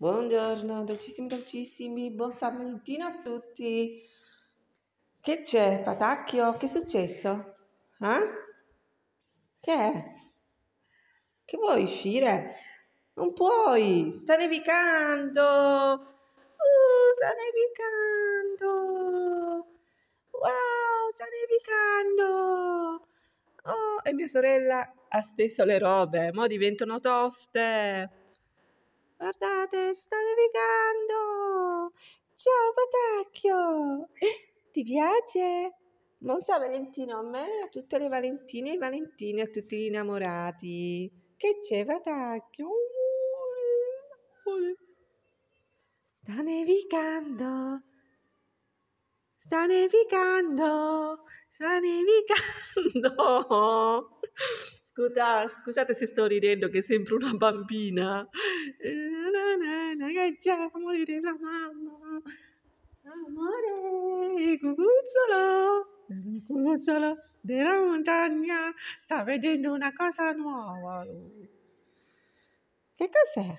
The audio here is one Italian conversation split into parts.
Buongiorno, dolcissimi, dolcissimi, buon Sammartino a tutti. Che c'è, Patacchio? Che è successo? Eh? Che è? Che vuoi uscire? Non puoi, sta nevicando! Uh, sta nevicando! Wow, sta nevicando! Oh, e mia sorella ha steso le robe, mo diventano toste! Guardate, sta nevicando! Ciao Patacchio! Ti piace? Non sa Valentino a me, a tutte le Valentine e i Valentini, a tutti gli innamorati. Che c'è Patacchio? Sta nevicando! Sta nevicando! Sta nevicando! Scusa, scusate se sto ridendo che sembro una bambina. Eh, ragazziamo a morire la mamma. Amore, cucuzzolo, cucuzzolo della montagna, sta vedendo una cosa nuova. Che cos'è?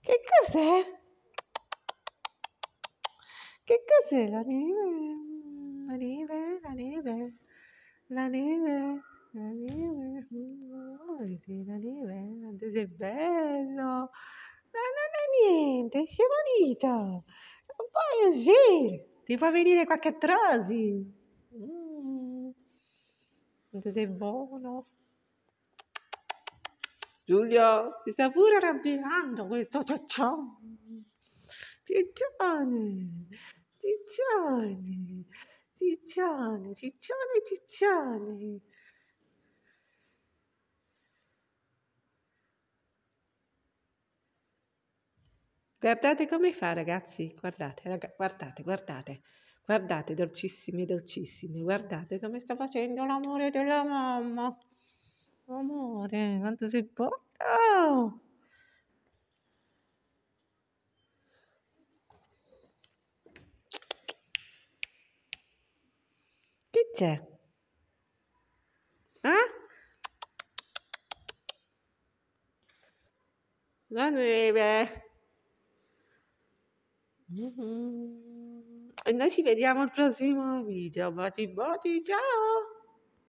Che cos'è? Che cos'è la neve? La neve, la neve, la neve, la neve, la neve, la neve, la neve, la neve, la neve, la neve, la neve, la neve, la neve, la neve, la neve, non è niente, sei morita. Non puoi uscire, ti fa venire qualche atrosi. Mm. Quanto sei buono. Giulio, ti sta pure arrabbiando questo ciccione. Ciccione, ciccione, ciccione, ciccione, ciccione. Guardate come fa ragazzi, guardate, raga, guardate, guardate, guardate dolcissimi, dolcissimi, guardate come sta facendo l'amore della mamma. Amore, quanto sei buono. Oh! Che c'è? Eh? Dai, bebè. Mh-mh. E noi ci vediamo al prossimo video. Baci, baci, ciao!